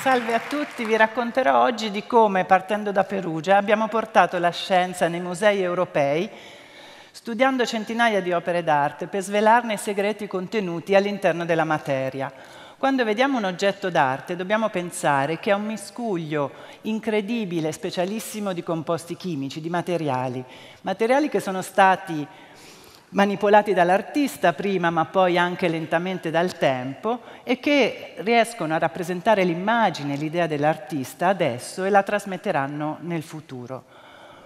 Salve a tutti, vi racconterò oggi di come, partendo da Perugia, abbiamo portato la scienza nei musei europei, studiando centinaia di opere d'arte per svelarne i segreti contenuti all'interno della materia. Quando vediamo un oggetto d'arte dobbiamo pensare che è un miscuglio incredibile, specialissimo di composti chimici, di materiali, materiali che sono stati manipolati dall'artista prima ma poi anche lentamente dal tempo e che riescono a rappresentare l'immagine, l'idea dell'artista adesso e la trasmetteranno nel futuro.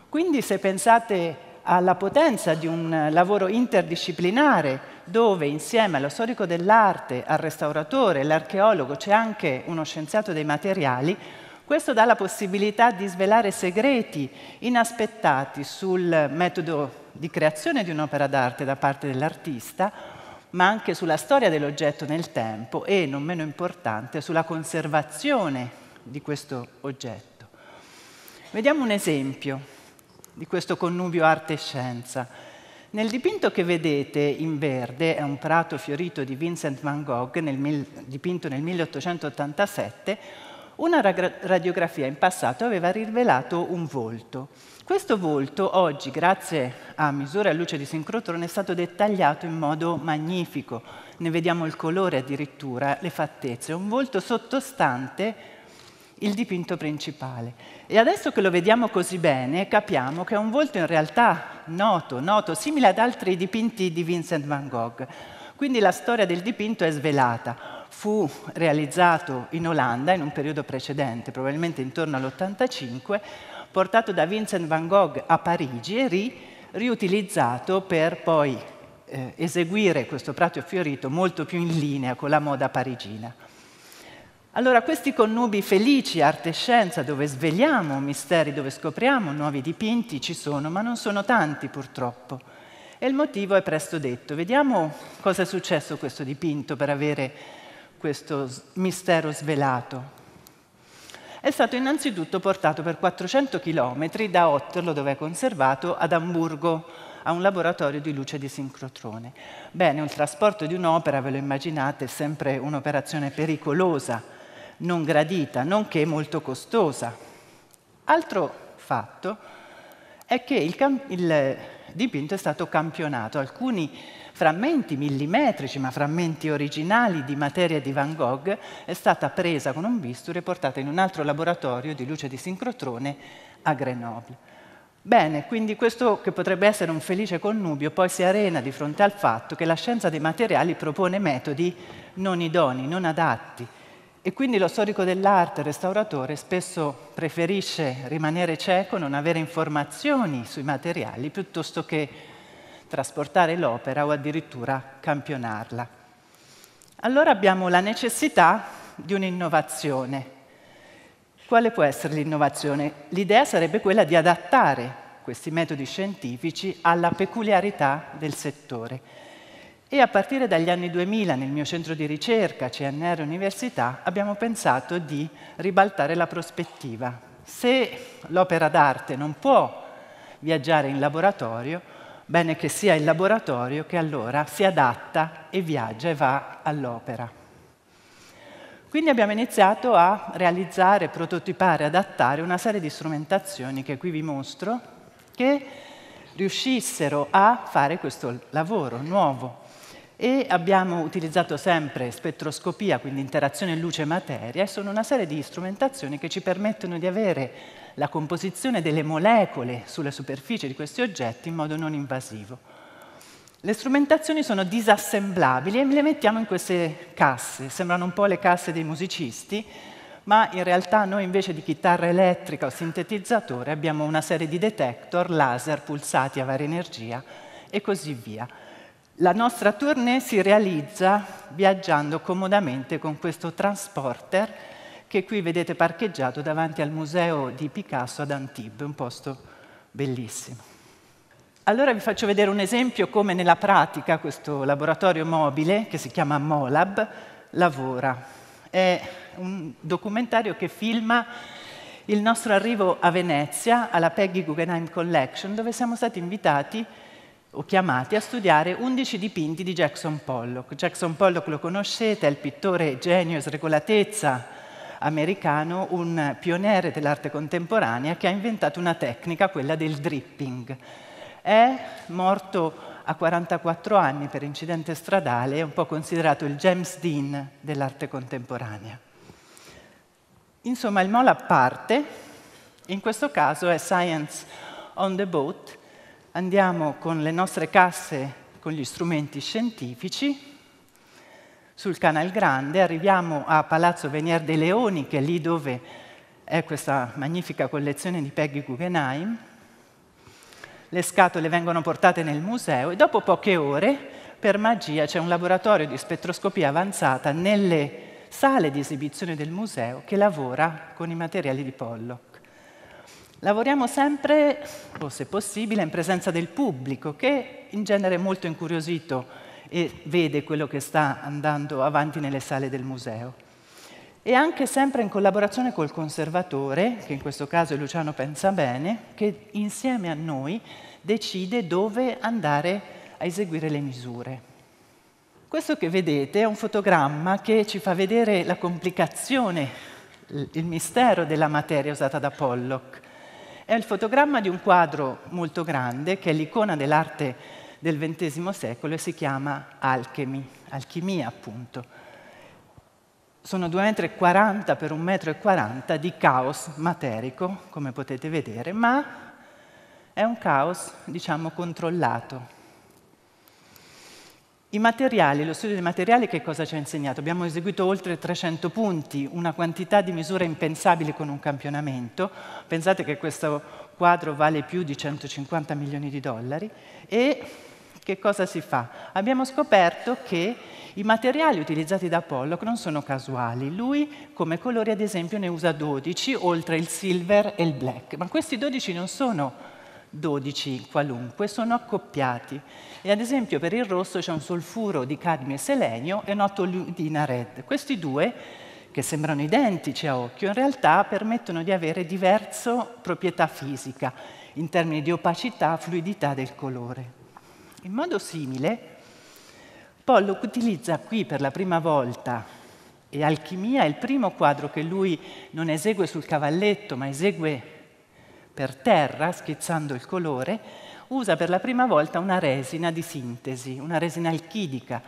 Quindi se pensate alla potenza di un eh, lavoro interdisciplinare dove insieme allo storico dell'arte, al restauratore, all'archeologo c'è anche uno scienziato dei materiali, questo dà la possibilità di svelare segreti inaspettati sul metodo di creazione di un'opera d'arte da parte dell'artista, ma anche sulla storia dell'oggetto nel tempo e, non meno importante, sulla conservazione di questo oggetto. Vediamo un esempio di questo connubio arte e scienza. Nel dipinto che vedete in verde, è un prato fiorito di Vincent van Gogh, nel, dipinto nel 1887, una radiografia in passato aveva rivelato un volto. Questo volto oggi, grazie a misure a luce di sincrotrone, è stato dettagliato in modo magnifico. Ne vediamo il colore addirittura, le fattezze. È un volto sottostante il dipinto principale. E adesso che lo vediamo così bene, capiamo che è un volto in realtà noto, noto, simile ad altri dipinti di Vincent van Gogh. Quindi la storia del dipinto è svelata. Fu realizzato in Olanda in un periodo precedente, probabilmente intorno all'85, portato da Vincent van Gogh a Parigi e ri, riutilizzato per poi eh, eseguire questo prato fiorito molto più in linea con la moda parigina. Allora questi connubi felici, arte e scienza, dove svegliamo misteri, dove scopriamo nuovi dipinti, ci sono, ma non sono tanti purtroppo. E il motivo è presto detto. Vediamo cosa è successo a questo dipinto per avere questo mistero svelato. È stato innanzitutto portato per 400 km da Otterlo, dove è conservato, ad Amburgo, a un laboratorio di luce di sincrotrone. Bene, il trasporto di un'opera, ve lo immaginate, è sempre un'operazione pericolosa, non gradita, nonché molto costosa. Altro fatto è che il, il dipinto è stato campionato, alcuni frammenti millimetrici, ma frammenti originali di materia di Van Gogh, è stata presa con un bisturi e portata in un altro laboratorio di luce di sincrotrone a Grenoble. Bene, quindi questo che potrebbe essere un felice connubio poi si arena di fronte al fatto che la scienza dei materiali propone metodi non idoni, non adatti e quindi lo storico dell'arte, il restauratore, spesso preferisce rimanere cieco, non avere informazioni sui materiali, piuttosto che trasportare l'opera o addirittura campionarla. Allora abbiamo la necessità di un'innovazione. Quale può essere l'innovazione? L'idea sarebbe quella di adattare questi metodi scientifici alla peculiarità del settore. E a partire dagli anni 2000 nel mio centro di ricerca, CNR Università, abbiamo pensato di ribaltare la prospettiva. Se l'opera d'arte non può viaggiare in laboratorio, bene che sia il laboratorio che allora si adatta e viaggia e va all'opera. Quindi abbiamo iniziato a realizzare, prototipare, adattare una serie di strumentazioni che qui vi mostro che riuscissero a fare questo lavoro nuovo, e abbiamo utilizzato sempre spettroscopia, quindi interazione luce-materia, e sono una serie di strumentazioni che ci permettono di avere la composizione delle molecole sulla superficie di questi oggetti in modo non invasivo. Le strumentazioni sono disassemblabili e le mettiamo in queste casse, sembrano un po' le casse dei musicisti, ma in realtà noi invece di chitarra elettrica o sintetizzatore abbiamo una serie di detector, laser, pulsati a varia energia e così via. La nostra tournée si realizza viaggiando comodamente con questo transporter che qui vedete parcheggiato davanti al museo di Picasso ad Antibes, un posto bellissimo. Allora vi faccio vedere un esempio come nella pratica questo laboratorio mobile, che si chiama Molab, lavora. È un documentario che filma il nostro arrivo a Venezia, alla Peggy Guggenheim Collection, dove siamo stati invitati o chiamati a studiare 11 dipinti di Jackson Pollock. Jackson Pollock lo conoscete, è il pittore genio e sregolatezza americano, un pioniere dell'arte contemporanea che ha inventato una tecnica, quella del dripping. È morto a 44 anni per incidente stradale, è un po' considerato il James Dean dell'arte contemporanea. Insomma, il a parte, in questo caso è Science on the Boat, andiamo con le nostre casse, con gli strumenti scientifici, sul Canal Grande, arriviamo a Palazzo Venier dei Leoni, che è lì dove è questa magnifica collezione di Peggy Guggenheim. Le scatole vengono portate nel museo e dopo poche ore, per magia, c'è un laboratorio di spettroscopia avanzata nelle sale di esibizione del museo che lavora con i materiali di pollo. Lavoriamo sempre, o se possibile, in presenza del pubblico, che in genere è molto incuriosito e vede quello che sta andando avanti nelle sale del museo. E anche sempre in collaborazione col conservatore, che in questo caso è Luciano Pensabene, che insieme a noi decide dove andare a eseguire le misure. Questo che vedete è un fotogramma che ci fa vedere la complicazione, il mistero della materia usata da Pollock. È il fotogramma di un quadro molto grande che è l'icona dell'arte del XX secolo e si chiama Alchemy, alchimia appunto. Sono 2,40 m per 1,40 m di caos materico, come potete vedere, ma è un caos, diciamo, controllato, i materiali, lo studio dei materiali che cosa ci ha insegnato? Abbiamo eseguito oltre 300 punti, una quantità di misure impensabile con un campionamento. Pensate che questo quadro vale più di 150 milioni di dollari. E che cosa si fa? Abbiamo scoperto che i materiali utilizzati da Pollock non sono casuali. Lui come colori ad esempio ne usa 12, oltre il silver e il black. Ma questi 12 non sono 12 qualunque sono accoppiati e ad esempio per il rosso c'è un solfuro di cadmio e selenio e un'ottoludina red. Questi due, che sembrano identici a occhio, in realtà permettono di avere diverso proprietà fisica in termini di opacità, fluidità del colore. In modo simile, Pollock utilizza qui per la prima volta e Alchimia è il primo quadro che lui non esegue sul cavalletto, ma esegue per terra, schizzando il colore, usa per la prima volta una resina di sintesi, una resina alchidica,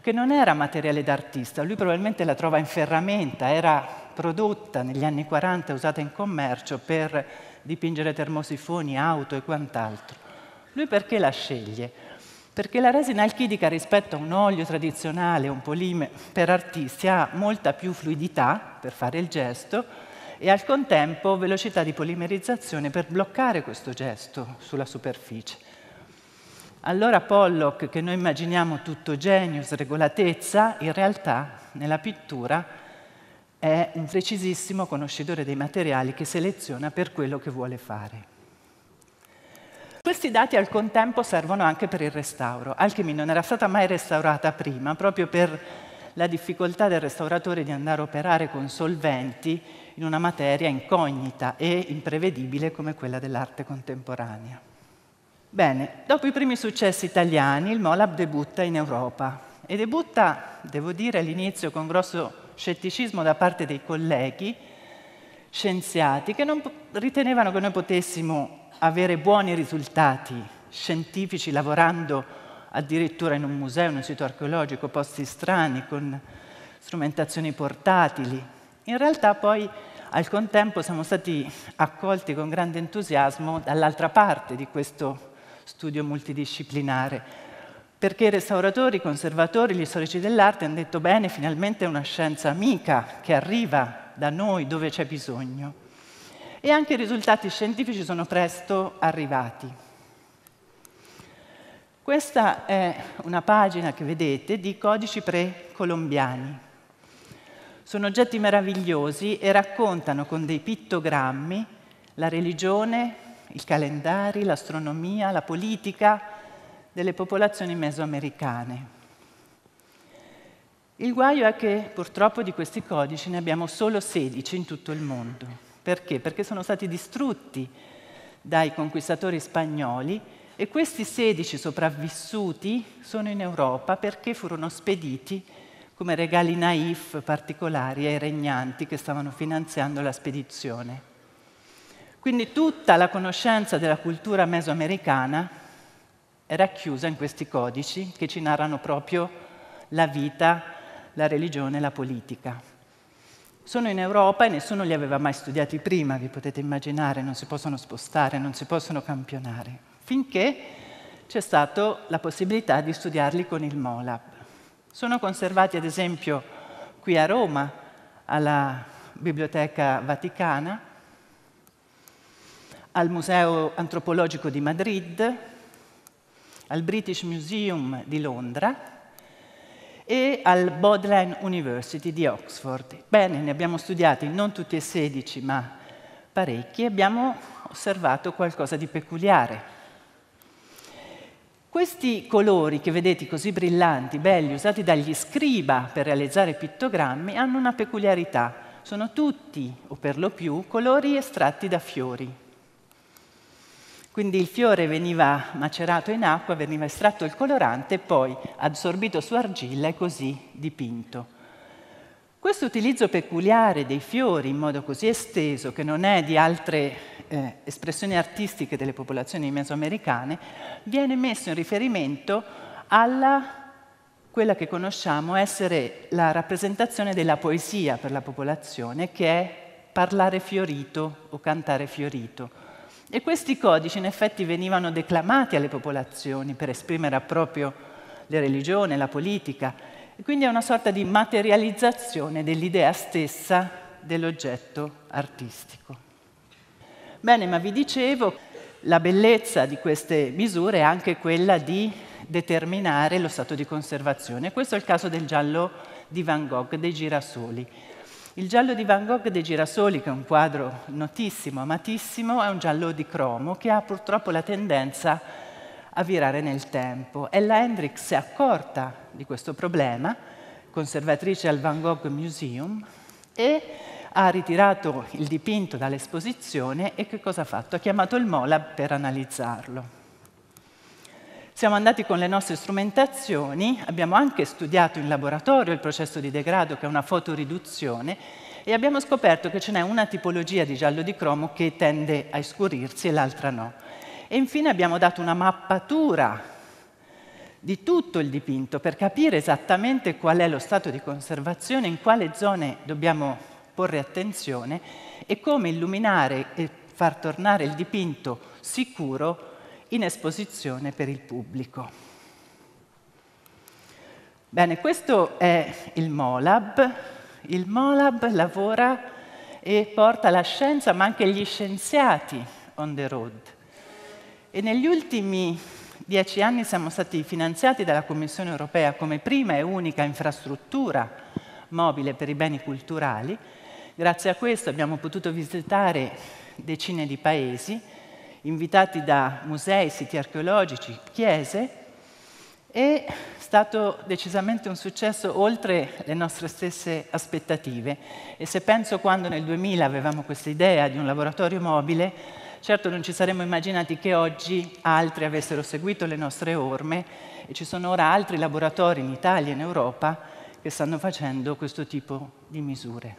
che non era materiale d'artista, lui probabilmente la trova in ferramenta, era prodotta negli anni 40, usata in commercio per dipingere termosifoni, auto e quant'altro. Lui perché la sceglie? Perché la resina alchidica rispetto a un olio tradizionale, un polime per artisti, ha molta più fluidità per fare il gesto, e al contempo velocità di polimerizzazione per bloccare questo gesto sulla superficie. Allora Pollock, che noi immaginiamo tutto genius, regolatezza, in realtà nella pittura è un precisissimo conoscitore dei materiali che seleziona per quello che vuole fare. Questi dati al contempo servono anche per il restauro. Alchemy non era stata mai restaurata prima, proprio per la difficoltà del restauratore di andare a operare con solventi in una materia incognita e imprevedibile come quella dell'arte contemporanea. Bene, dopo i primi successi italiani il Molab debutta in Europa e debutta, devo dire, all'inizio con grosso scetticismo da parte dei colleghi scienziati che non ritenevano che noi potessimo avere buoni risultati scientifici lavorando addirittura in un museo, in un sito archeologico, posti strani, con strumentazioni portatili, in realtà poi al contempo siamo stati accolti con grande entusiasmo dall'altra parte di questo studio multidisciplinare, perché i restauratori, i conservatori, gli storici dell'arte hanno detto bene, finalmente è una scienza amica che arriva da noi dove c'è bisogno. E anche i risultati scientifici sono presto arrivati. Questa è una pagina che vedete di codici precolombiani. Sono oggetti meravigliosi e raccontano con dei pittogrammi la religione, i calendari, l'astronomia, la politica delle popolazioni mesoamericane. Il guaio è che purtroppo di questi codici ne abbiamo solo 16 in tutto il mondo. Perché? Perché sono stati distrutti dai conquistatori spagnoli e questi 16 sopravvissuti sono in Europa perché furono spediti come regali naif particolari ai regnanti che stavano finanziando la spedizione. Quindi tutta la conoscenza della cultura mesoamericana è racchiusa in questi codici che ci narrano proprio la vita, la religione, la politica. Sono in Europa e nessuno li aveva mai studiati prima, vi potete immaginare, non si possono spostare, non si possono campionare, finché c'è stata la possibilità di studiarli con il MOLAB sono conservati ad esempio qui a Roma, alla Biblioteca Vaticana, al Museo Antropologico di Madrid, al British Museum di Londra e al Bodleian University di Oxford. Bene, ne abbiamo studiati non tutti e 16, ma parecchi, e abbiamo osservato qualcosa di peculiare. Questi colori che vedete così brillanti, belli, usati dagli scriba per realizzare pittogrammi, hanno una peculiarità. Sono tutti, o per lo più, colori estratti da fiori. Quindi il fiore veniva macerato in acqua, veniva estratto il colorante, e poi adsorbito su argilla e così dipinto. Questo utilizzo peculiare dei fiori in modo così esteso, che non è di altre eh, espressioni artistiche delle popolazioni mesoamericane, viene messo in riferimento alla quella che conosciamo essere la rappresentazione della poesia per la popolazione, che è parlare fiorito o cantare fiorito. E questi codici in effetti venivano declamati alle popolazioni per esprimere proprio le religioni, la politica e quindi è una sorta di materializzazione dell'idea stessa dell'oggetto artistico. Bene, ma vi dicevo, la bellezza di queste misure è anche quella di determinare lo stato di conservazione. Questo è il caso del giallo di Van Gogh, dei girasoli. Il giallo di Van Gogh dei girasoli, che è un quadro notissimo, amatissimo, è un giallo di cromo che ha purtroppo la tendenza a a virare nel tempo. Ella Hendrix si è accorta di questo problema, conservatrice al Van Gogh Museum, e ha ritirato il dipinto dall'esposizione e che cosa ha fatto? Ha chiamato il MOLAB per analizzarlo. Siamo andati con le nostre strumentazioni, abbiamo anche studiato in laboratorio il processo di degrado che è una fotoriduzione e abbiamo scoperto che ce n'è una tipologia di giallo di cromo che tende a scurirsi e l'altra no. E infine abbiamo dato una mappatura di tutto il dipinto per capire esattamente qual è lo stato di conservazione, in quale zone dobbiamo porre attenzione e come illuminare e far tornare il dipinto sicuro in esposizione per il pubblico. Bene, questo è il Molab. Il Molab lavora e porta la scienza, ma anche gli scienziati on the road. E negli ultimi dieci anni siamo stati finanziati dalla Commissione europea come prima e unica infrastruttura mobile per i beni culturali. Grazie a questo abbiamo potuto visitare decine di paesi, invitati da musei, siti archeologici, chiese, è stato decisamente un successo oltre le nostre stesse aspettative. E se penso quando nel 2000 avevamo questa idea di un laboratorio mobile, Certo non ci saremmo immaginati che oggi altri avessero seguito le nostre orme e ci sono ora altri laboratori in Italia e in Europa che stanno facendo questo tipo di misure.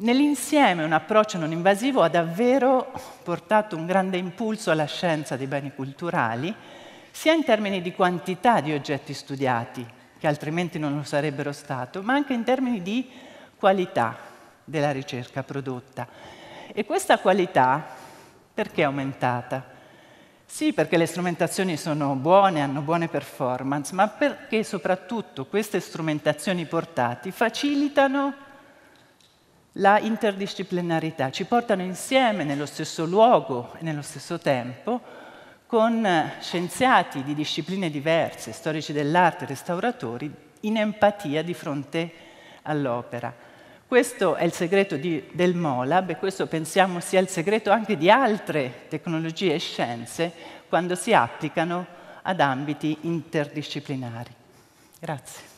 Nell'insieme un approccio non invasivo ha davvero portato un grande impulso alla scienza dei beni culturali, sia in termini di quantità di oggetti studiati, che altrimenti non lo sarebbero stato, ma anche in termini di qualità della ricerca prodotta. E questa qualità perché è aumentata? Sì, perché le strumentazioni sono buone, hanno buone performance, ma perché soprattutto queste strumentazioni portate facilitano la interdisciplinarità, ci portano insieme nello stesso luogo e nello stesso tempo con scienziati di discipline diverse, storici dell'arte, restauratori, in empatia di fronte all'opera. Questo è il segreto di, del MOLAB e questo pensiamo sia il segreto anche di altre tecnologie e scienze quando si applicano ad ambiti interdisciplinari. Grazie.